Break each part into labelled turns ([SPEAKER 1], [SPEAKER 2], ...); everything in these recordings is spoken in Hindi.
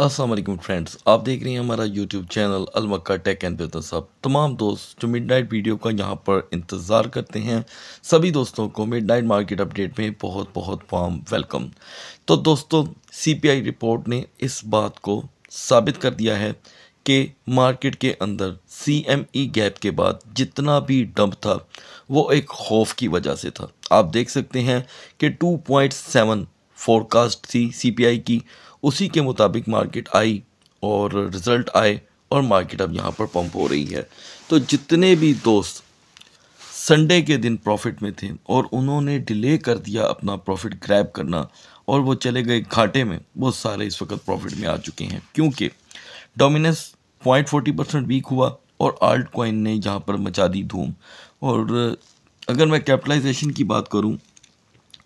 [SPEAKER 1] असलम फ्रेंड्स आप देख रहे हैं हमारा यूट्यूब चैनल अलमक्का टेक एंड बिजनेस साहब तमाम दोस्त जो मिड नाइट वीडियो का यहाँ पर इंतज़ार करते हैं सभी दोस्तों को मिड नाइट मार्केट अपडेट में बहुत बहुत वाम वेलकम तो दोस्तों आई रिपोर्ट ने इस बात को साबित कर दिया है के मार्केट के अंदर ई e गैप के बाद जितना भी डंप था वो एक खौफ की वजह से था आप देख सकते हैं कि 2.7 फोरकास्ट थी आई की उसी के मुताबिक मार्केट आई और रिज़ल्ट आए और मार्केट अब यहाँ पर पंप हो रही है तो जितने भी दोस्त संडे के दिन प्रॉफिट में थे और उन्होंने डिले कर दिया अपना प्रॉफिट ग्रैब करना और वो चले गए घाटे में वो सारे इस वक्त प्रॉफिट में आ चुके हैं क्योंकि dominance point forty percent weak हुआ और आल्ट कॉइन ने यहाँ पर मचा दी धूम और अगर मैं कैपिटलाइजेशन की बात करूँ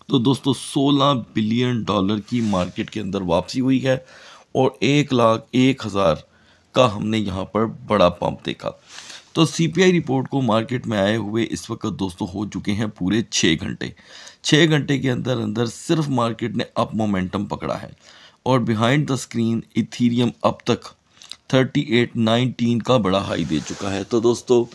[SPEAKER 1] तो दोस्तों 16 बिलियन डॉलर की मार्केट के अंदर वापसी हुई है और एक लाख एक हज़ार का हमने यहाँ पर बड़ा पंप देखा तो सीपीआई रिपोर्ट को मार्केट में आए हुए इस वक्त दोस्तों हो चुके हैं पूरे छः घंटे छः घंटे के अंदर अंदर सिर्फ मार्केट ने अप मोमेंटम पकड़ा है और बिहाइंड द स्क्रीन इथीरियम अब तक थर्टी एट नाइनटीन का बड़ा हाई दे चुका है तो दोस्तों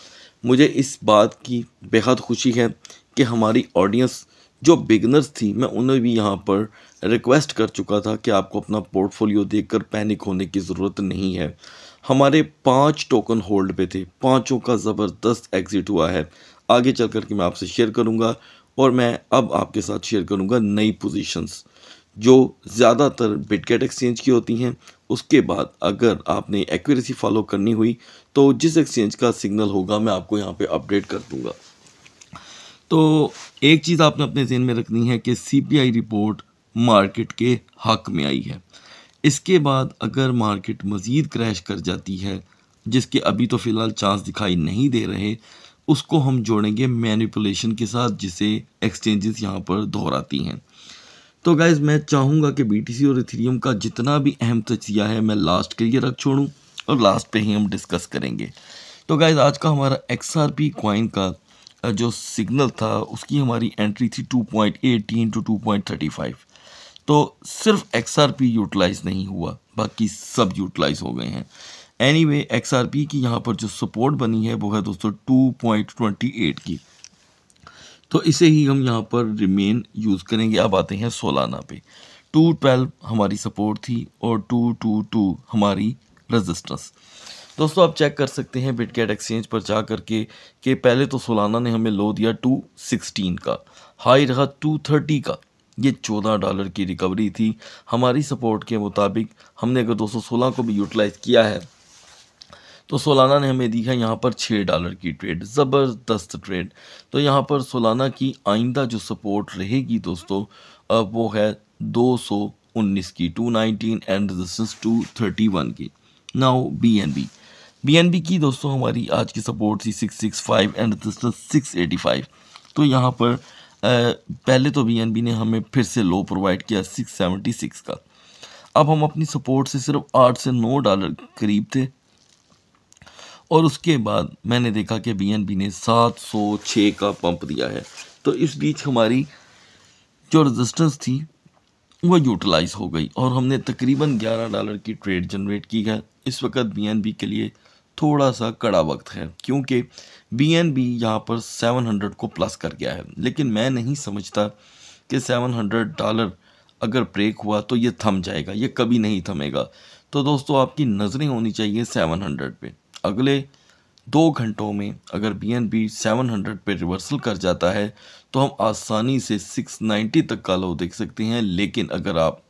[SPEAKER 1] मुझे इस बात की बेहद खुशी है कि हमारी ऑडियंस जो बिगनर्स थी मैं उन्हें भी यहाँ पर रिक्वेस्ट कर चुका था कि आपको अपना पोर्टफोलियो देखकर पैनिक होने की ज़रूरत नहीं है हमारे पांच टोकन होल्ड पे थे पांचों का ज़बरदस्त एग्ज़िट हुआ है आगे चल कर के मैं आपसे शेयर करूँगा और मैं अब आपके साथ शेयर करूँगा नई पोजीशंस जो ज़्यादातर बिटकेट एक्सचेंज की होती हैं उसके बाद अगर आपने एक्यूरेसी फॉलो करनी हुई तो जिस एक्सचेंज का सिग्नल होगा मैं आपको यहाँ पे अपडेट कर दूँगा तो एक चीज़ आपने अपने जहन में रखनी है कि सीपीआई रिपोर्ट मार्केट के हक में आई है इसके बाद अगर मार्केट मज़ीद क्रैश कर जाती है जिसके अभी तो फ़िलहाल चांस दिखाई नहीं दे रहे उसको हम जोड़ेंगे मैनिपुलेशन के साथ जिसे एक्सचेंजेस यहाँ पर दोहराती हैं तो गाइज़ मैं चाहूँगा कि बी और इथीरियम का जितना भी अहम तजिया है मैं लास्ट के लिए रख छोड़ूँ और लास्ट पे ही हम डिस्कस करेंगे तो गाइज़ आज का हमारा एक्स आर पी कॉइन का जो सिग्नल था उसकी हमारी एंट्री थी two point eighteen two two point thirty five तो सिर्फ एक्स आर पी यूटिलाइज़ नहीं हुआ बाकी सब यूटिलाइज़ हो गए हैं anyway X R P की यहाँ पर जो सपोर्ट बनी है वो है दोस्तों टू पॉइंट ट्वेंटी एट की तो इसे ही हम यहाँ पर रिमेन यूज़ करेंगे अब आते हैं सोलाना पे टू ट्वेल्व हमारी सपोर्ट थी और टू टू टू हमारी रजिस्टेंस दोस्तों आप चेक कर सकते हैं बिटकेट एक्सचेंज पर जा करके कि पहले तो सोलाना ने हमें लो दिया टू सिक्सटीन का हाई रहा टू थर्टी का ये चौदह डॉलर की रिकवरी थी हमारी सपोर्ट के मुताबिक हमने अगर दो सौ सोलह को भी यूटिलाइज़ किया है तो सोलाना ने हमें दिखा यहाँ पर छः डॉलर की ट्रेड ज़बरदस्त ट्रेड तो यहाँ पर सोलाना की आइंदा जो सपोर्ट रहेगी दोस्तों अब वो है 219 की 219 एंड रजिस्टेंस 231 की नाउ बी बी की दोस्तों हमारी आज की सपोर्ट थी 665 एंड रजिस्टेंस 685 तो यहाँ पर पहले तो बी ने हमें फिर से लो प्रोवाइड किया 676 का अब हम अपनी सपोर्ट से सिर्फ आठ से नौ डॉलर करीब थे और उसके बाद मैंने देखा कि बीएनबी ने 706 का पंप दिया है तो इस बीच हमारी जो रेजिस्टेंस थी वो यूटिलाइज हो गई और हमने तकरीबन 11 डॉलर की ट्रेड जनरेट की है इस वक्त बीएनबी के लिए थोड़ा सा कड़ा वक्त है क्योंकि बी एन बी यहाँ पर 700 को प्लस कर गया है लेकिन मैं नहीं समझता कि 700 डॉलर अगर ब्रेक हुआ तो ये थम जाएगा ये कभी नहीं थमेगा तो दोस्तों आपकी नज़रें होनी चाहिए सेवन पे अगले दो घंटों में अगर B N B seven hundred पर रिवर्सल कर जाता है तो हम आसानी से सिक्स नाइन्टी तक का लो देख सकते हैं लेकिन अगर आप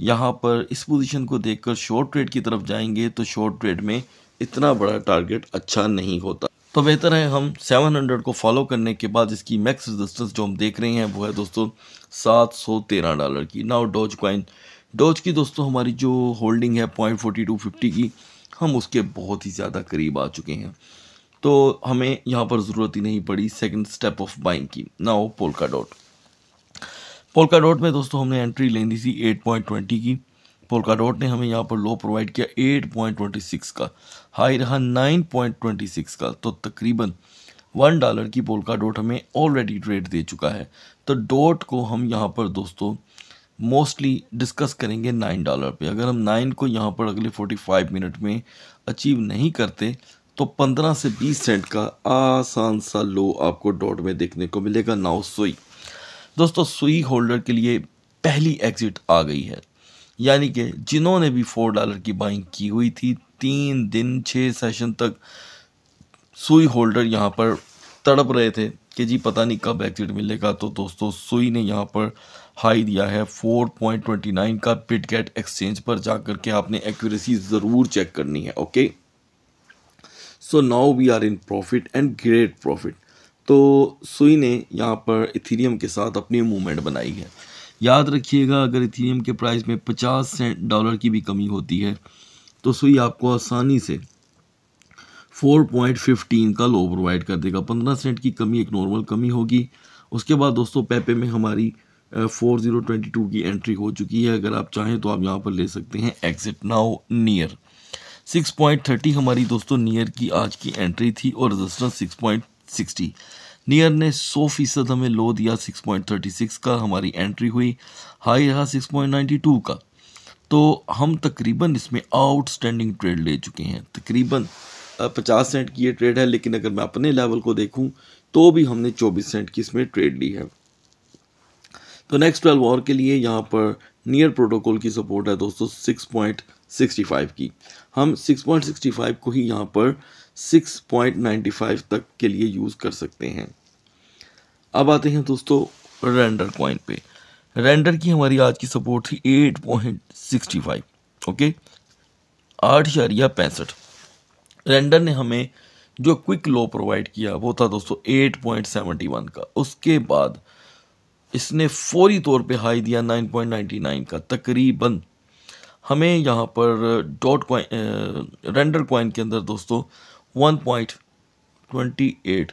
[SPEAKER 1] यहाँ पर इस पोजीशन को देखकर शॉर्ट ट्रेड की तरफ जाएंगे तो शॉर्ट ट्रेड में इतना बड़ा टारगेट अच्छा नहीं होता तो बेहतर है हम 700 को फॉलो करने के बाद इसकी मैक्स रेजिस्टेंस जो हम देख रहे हैं वो है दोस्तों सात सौ तेरह डॉलर की नाउ डोज कॉइन डोज की दोस्तों हमारी जो होल्डिंग है पॉइंट फोर्टी टू फिफ्टी की हम उसके बहुत ही ज़्यादा करीब आ चुके हैं तो हमें यहाँ पर ज़रूरत ही नहीं पड़ी सेकंड स्टेप ऑफ बाइंग की now polka dot polka dot में दोस्तों हमने एंट्री लेनी थी 8.20 की पोलका डॉट ने हमें यहाँ पर लो प्रोवाइड किया 8.26 का हाई रहा 9.26 का तो तकरीबन वन डॉलर की पोलका डॉट हमें ऑलरेडी ट्रेड दे चुका है तो डॉट को हम यहाँ पर दोस्तों मोस्टली डिस्कस करेंगे नाइन डॉलर पे अगर हम नाइन को यहाँ पर अगले फोर्टी फाइव मिनट में अचीव नहीं करते तो पंद्रह से बीस सेंट का आसान सा लो आपको डॉट में देखने को मिलेगा नाउ सुई दोस्तों सुई होल्डर के लिए पहली एग्ज़िट आ गई है यानी कि जिन्होंने भी फोर डॉलर की बाइंग की हुई थी तीन दिन छः सेशन तक सुई होल्डर यहाँ पर तड़प रहे थे कि जी पता नहीं कब एग्जिट मिलेगा तो दोस्तों सुई ने यहाँ पर हाई दिया है 4.29 का बिटगेट एक्सचेंज पर जाकर के आपने एक्यूरेसी ज़रूर चेक करनी है okay so now we are in profit and great profit तो सुई ने यहाँ पर इथीरियम के साथ अपनी मूवमेंट बनाई है याद रखिएगा अगर इथीरियम के प्राइस में 50 सेंट डॉलर की भी कमी होती है तो सुई आपको आसानी से फोर पॉइंट फिफ्टीन का लो प्रोवाइड कर देगा पंद्रह सेंट की कमी एक नॉर्मल कमी होगी उसके बाद दोस्तों पेपे में हमारी फोर ज़ीरो ट्वेंटी टू की एंट्री हो चुकी है अगर आप चाहें तो आप यहाँ पर ले सकते हैं exit now near six point thirty हमारी दोस्तों नियर की आज की एंट्री थी और resistance six point sixty near ने सौ फीसद हमें लो दिया सिक्स पॉइंट थर्टी सिक्स का हमारी एंट्री हुई हाई रहा सिक्स पॉइंट नाइन्टी टू का तो हम तकरीबन इसमें आउटस्टैंडिंग ट्रेड ले चुके हैं तकरीबन पचास सेंट की ये ट्रेड है लेकिन अगर मैं अपने लेवल को देखूं तो भी हमने चौबीस सेंट की इसमें ट्रेड ली है तो नेक्स्ट ट्वेल्व और के लिए यहाँ पर नियर प्रोटोकॉल की सपोर्ट है दोस्तों सिक्स पॉइंट सिक्सटी फाइव की हम सिक्स पॉइंट सिक्सटी फाइव को ही यहाँ पर सिक्स पॉइंट नाइन्टी फाइव तक के लिए यूज़ कर सकते हैं अब आते हैं दोस्तों रेंडर पॉइंट पे रेंडर की हमारी आज की सपोर्ट थी eight point sixty five okay आठ शरिया पैंसठ रेंडर ने हमें जो क्विक लो प्रोवाइड किया वो था दोस्तों 8.71 का उसके बाद इसने फौरी तौर पे हाई दिया 9.99 का तकरीबन हमें यहाँ पर डॉट कॉइन रेंडर क्वाइन के अंदर दोस्तों 1.28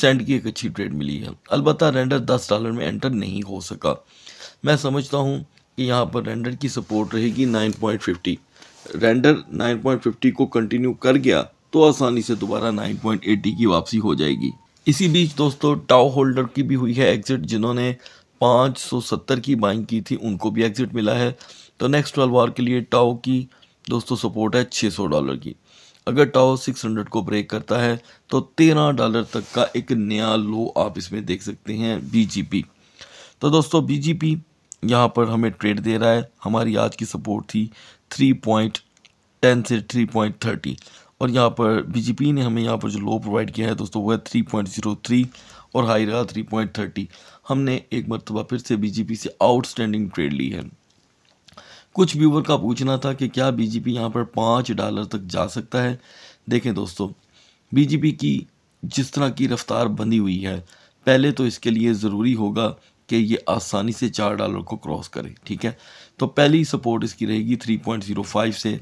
[SPEAKER 1] सेंट की एक अच्छी ट्रेड मिली है अलबत्त रेंडर 10 डॉलर में एंटर नहीं हो सका मैं समझता हूँ कि यहाँ पर रेंडर की सपोर्ट रहेगी फिफ्टी रेंडर 9.50 को कंटिन्यू कर गया तो आसानी से दोबारा 9.80 की वापसी हो जाएगी इसी बीच दोस्तों टाओ होल्डर की भी हुई है एग्जिट जिन्होंने 570 की बाइंग की थी उनको भी एग्जिट मिला है तो नेक्स्ट ट्वेल्व आवर के लिए टाओ की दोस्तों सपोर्ट है 600 डॉलर की अगर टाओ 600 को ब्रेक करता है तो 13 डॉलर तक का एक नया लो आप इसमें देख सकते हैं बीजीपी तो दोस्तों बीजीपी यहाँ पर हमें ट्रेड दे रहा है हमारी आज की सपोर्ट थी थ्री पॉइंट टेन से थ्री पॉइंट थर्टी और यहाँ पर बीजेपी ने हमें यहाँ पर जो लो प्रोवाइड किया है दोस्तों वह थ्री पॉइंट जीरो थ्री और हाई रहा थ्री पॉइंट थर्टी हमने एक मरतबा फिर से बीजेपी से आउटस्टैंडिंग ट्रेड ली है कुछ व्यूवर का पूछना था कि क्या बीजेपी यहाँ पर पाँच डॉलर तक जा सकता है देखें दोस्तों बीजेपी की जिस तरह की रफ्तार बनी हुई है पहले तो इसके लिए ज़रूरी होगा कि ये आसानी से चार डॉलर को क्रॉस करे ठीक है तो पहली सपोर्ट इसकी रहेगी थ्री पॉइंट ज़ीरो फाइव से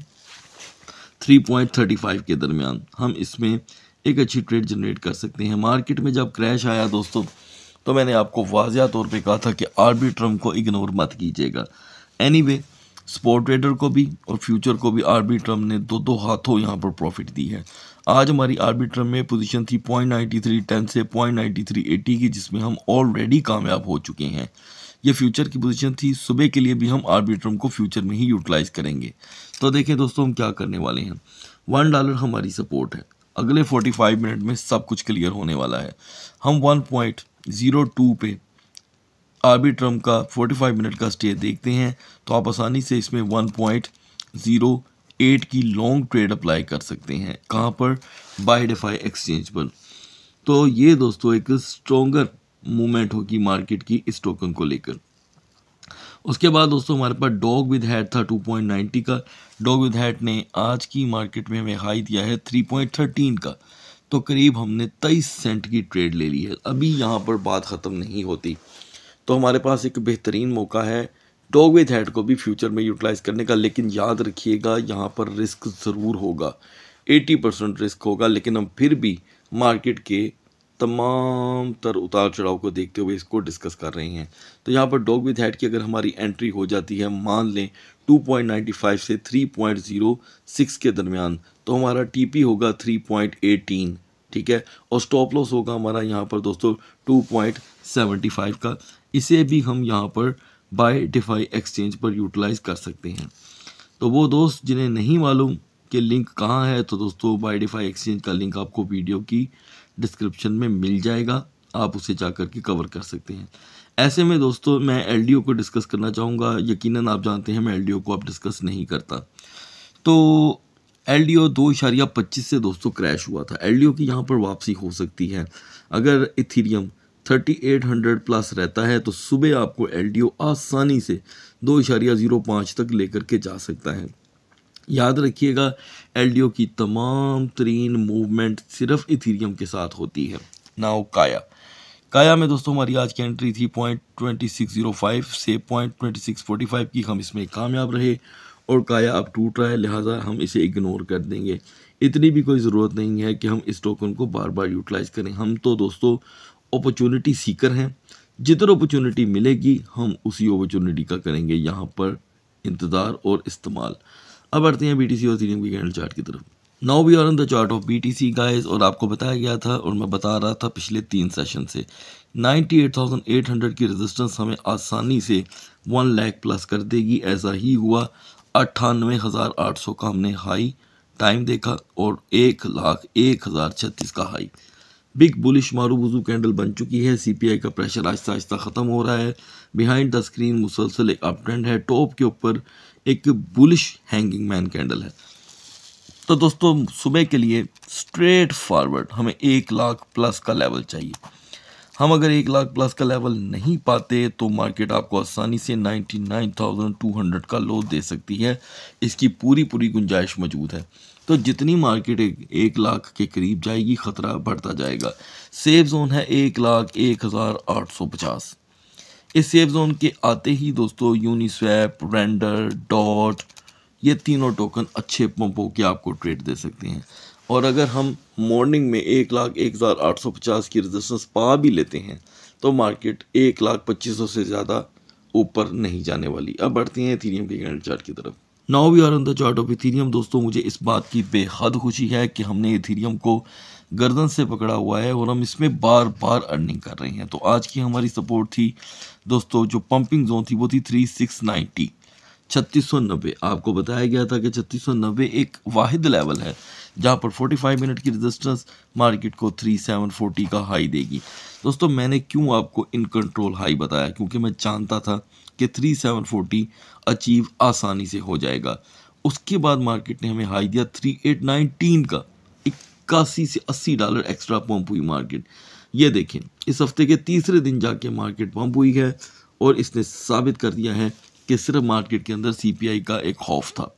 [SPEAKER 1] थ्री पॉइंट थर्टी फाइव के दरमियान हम इसमें एक अच्छी ट्रेड जनरेट कर सकते हैं मार्केट में जब क्रैश आया दोस्तों तो मैंने आपको वाजह तौर पे कहा था कि आर्बिट्रम को इग्नोर मत कीजिएगा एनी वे स्पोर्ट ट्रेडर को भी और फ्यूचर को भी आर्बिट्रम ने दो दो हाथों यहाँ पर प्रॉफिट दी है आज हमारी आर्बिट्रम में पोजीशन थी पॉइंट नाइन्टी थ्री टेन से पॉइंट नाइन्टी थ्री एटी की जिसमें हम ऑलरेडी कामयाब हो चुके हैं ये फ्यूचर की पोजीशन थी सुबह के लिए भी हम आर्बिट्रम को फ्यूचर में ही यूटिलाइज करेंगे तो देखें दोस्तों हम क्या करने वाले हैं वन डॉलर हमारी सपोर्ट है अगले फोर्टी फाइव मिनट में सब कुछ क्लियर होने वाला है हम वन पॉइंट ज़ीरो टू पे आर्बिट्रम का फोर्टी फाइव मिनट का स्टे देखते हैं तो आप आसानी से इसमें वन पॉइंट जीरो एट की लॉन्ग ट्रेड अप्लाई कर सकते हैं कहाँ पर बाई डिफाई एक्सचेंज पर तो ये दोस्तों एक स्ट्रोंगर मूवमेंट होगी मार्केट की इस टोकन को लेकर उसके बाद दोस्तों हमारे पास डॉग विद हैट था 2.90 का डॉग विद हैट ने आज की मार्केट में हमें हाई दिया है 3.13 का तो करीब हमने तेईस सेंट की ट्रेड ले ली है अभी यहाँ पर बात ख़त्म नहीं होती तो हमारे पास एक बेहतरीन मौका है डॉग विथ हेड को भी फ्यूचर में यूटिलाइज करने का लेकिन याद रखिएगा यहाँ पर रिस्क ज़रूर होगा 80 परसेंट रिस्क होगा लेकिन हम फिर भी मार्केट के तमाम तर उतार चढ़ाव को देखते हुए इसको डिस्कस कर रहे हैं तो यहाँ पर डॉग विथ हेड की अगर हमारी एंट्री हो जाती है मान लें 2.95 से 3.06 के दरमियान तो हमारा टीपी होगा 3.18 ठीक है और स्टॉप लॉस होगा हमारा यहाँ पर दोस्तों 2.75 का इसे भी हम यहाँ पर बाय डिफाई एक्सचेंज पर यूटिलाइज कर सकते हैं तो वो दोस्त जिन्हें नहीं मालूम कि लिंक कहाँ है तो दोस्तों बाय डिफाई एक्सचेंज का लिंक आपको वीडियो की डिस्क्रिप्शन में मिल जाएगा आप उसे जा कर के कवर कर सकते हैं ऐसे में दोस्तों मैं एल को डिस्कस करना चाहूँगा यकीन आप जानते हैं मैं एल को आप डिस्कस नहीं करता तो एल डी ओ दो इशारिया पच्चीस से दोस्तों क्रैश हुआ था एल डी ओ की यहाँ पर वापसी हो सकती है अगर इथीरियम 3800 प्लस रहता है तो सुबह आपको एल आसानी से दो इशारिया ज़ीरो पाँच तक लेकर के जा सकता है याद रखिएगा एल की तमाम तरीन मूवमेंट सिर्फ इथीरियम के साथ होती है नाउ काया काया में दोस्तों हमारी आज की एंट्री थी point twenty six zero five से point twenty six forty five की हम इसमें कामयाब रहे और काया अब टूट रहा है लिहाजा हम इसे इग्नोर कर देंगे इतनी भी कोई ज़रूरत नहीं है कि हम इस टोकन को बार बार यूटिलाइज़ करें हम तो दोस्तों अपॉर्चुनिटी सीकर हैं जिधर अपॉर्चुनिटी मिलेगी हम उसी अपॉर्चुनिटी का करेंगे यहाँ पर इंतज़ार और इस्तेमाल अब बढ़ते हैं बी और सीरियम के कैंडल चार्ट की तरफ now we are on the chart of B guys और आपको बताया गया था और मैं बता रहा था पिछले तीन सेशन से 98,800 की रेजिस्टेंस हमें आसानी से वन लैख प्लस कर देगी ऐसा ही हुआ अट्ठानवे हज़ार आठ सौ का हमने हाई टाइम देखा और एक लाख एक हज़ार छत्तीस का high big bullish marubozu candle बन चुकी है सीपीआई का प्रेशर आहिस्ता आहिस्ता ख़त्म हो रहा है बिहाइंड द स्क्रीन मुसलसल एक अपट्रेंड है टॉप के ऊपर एक बुलिश हैंगिंग मैन कैंडल है तो दोस्तों सुबह के लिए स्ट्रेट फॉरवर्ड हमें एक लाख प्लस का लेवल चाहिए हम अगर एक लाख प्लस का लेवल नहीं पाते तो मार्केट आपको आसानी से 99,200 का लो दे सकती है इसकी पूरी पूरी गुंजाइश मौजूद है तो जितनी मार्केट एक, एक लाख के करीब जाएगी ख़तरा बढ़ता जाएगा सेफ जोन है एक लाख एक हज़ार आठ सौ पचास इस सेफ जोन के आते ही दोस्तों यूनिस्वैप रेंडर डॉट ये तीनों टोकन अच्छे पंपों के आपको ट्रेड दे सकते हैं और अगर हम मॉर्निंग में एक लाख एक हज़ार आठ सौ पचास की रजिस्टेंस पा भी लेते हैं तो मार्केट एक लाख पच्चीस सौ से ज़्यादा ऊपर नहीं जाने वाली अब बढ़ते हैं इथीरियम के ग्रैंड चार्ट की तरफ now we are on the chart of Ethereum दोस्तों मुझे इस बात की बेहद खुशी है कि हमने इथीरियम को गर्दन से पकड़ा हुआ है और हम इसमें बार बार अर्निंग कर रहे हैं तो आज की हमारी सपोर्ट थी दोस्तों जो पंपिंग जोन थी वो थी थ्री सिक्स नाइन्टी छत्तीस सौ नब्बे आपको बताया गया था कि छत्तीस सौ नब्बे एक वाहिद लेवल है जहां पर 45 मिनट की रेजिस्टेंस मार्केट को 3740 का हाई देगी दोस्तों मैंने क्यों आपको इन कंट्रोल हाई बताया क्योंकि मैं जानता था कि 3740 अचीव आसानी से हो जाएगा उसके बाद मार्केट ने हमें हाई दिया 3819 का इक्यासी से 80 डॉलर एक्स्ट्रा पम्प हुई मार्केट ये देखें इस हफ्ते के तीसरे दिन जाके मार्केट पम्प हुई है और इसने साबित कर दिया है कि सिर्फ मार्केट के अंदर सीपीआई का एक खौफ था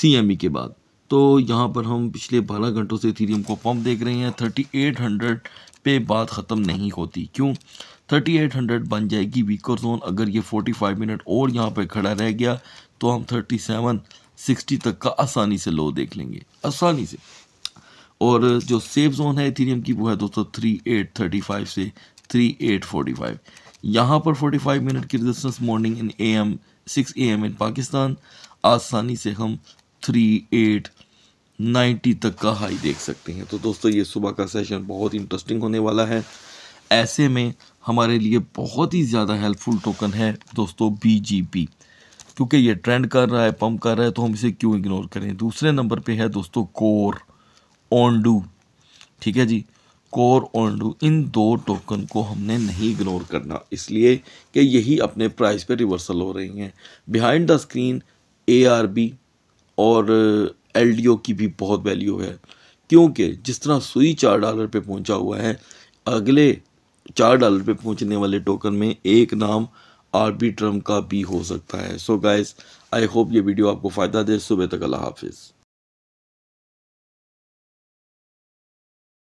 [SPEAKER 1] सीएमई e के बाद तो यहाँ पर हम पिछले बारह घंटों से थीरियम को पम्प देख रहे हैं थर्टी एट हंड्रेड पे बात ख़त्म नहीं होती क्यों थर्टी एट हंड्रेड बन जाएगी वीकर जोन अगर ये फोर्टी फाइव मिनट और यहाँ पर खड़ा रह गया तो हम थर्टी सेवन सिक्सटी तक का आसानी से लो देख लेंगे आसानी से और जो सेफ जोन है थीरियम की वो है दोस्तों थ्री एट थर्टी फाइव से थ्री एट फोर्टी फाइव यहाँ पर फोर्टी फाइव मिनट की resistance morning in A M six A M in Pakistan आसानी से हम थ्री एट नाइन्टी तक का हाई देख सकते हैं तो दोस्तों ये सुबह का सेशन बहुत इंटरेस्टिंग होने वाला है ऐसे में हमारे लिए बहुत ही ज़्यादा हेल्पफुल टोकन है दोस्तों बी क्योंकि ये ट्रेंड कर रहा है पंप कर रहा है तो हम इसे क्यों इग्नोर करें दूसरे नंबर पे है दोस्तों कोर ओंडू ठीक है जी कोर ओंडू इन दो टोकन को हमने नहीं इग्नोर करना इसलिए कि यही अपने प्राइस पे रिवर्सल हो रही हैं behind the screen A R B और एल की भी बहुत वैल्यू है क्योंकि जिस तरह सुई चार डॉलर पे पहुंचा हुआ है अगले चार डॉलर पे पहुंचने वाले टोकन में एक नाम आरबी ट्रम का भी हो सकता है सो गाइस आई होप ये वीडियो आपको फ़ायदा दे सुबह तक अल्लाह हाफिज़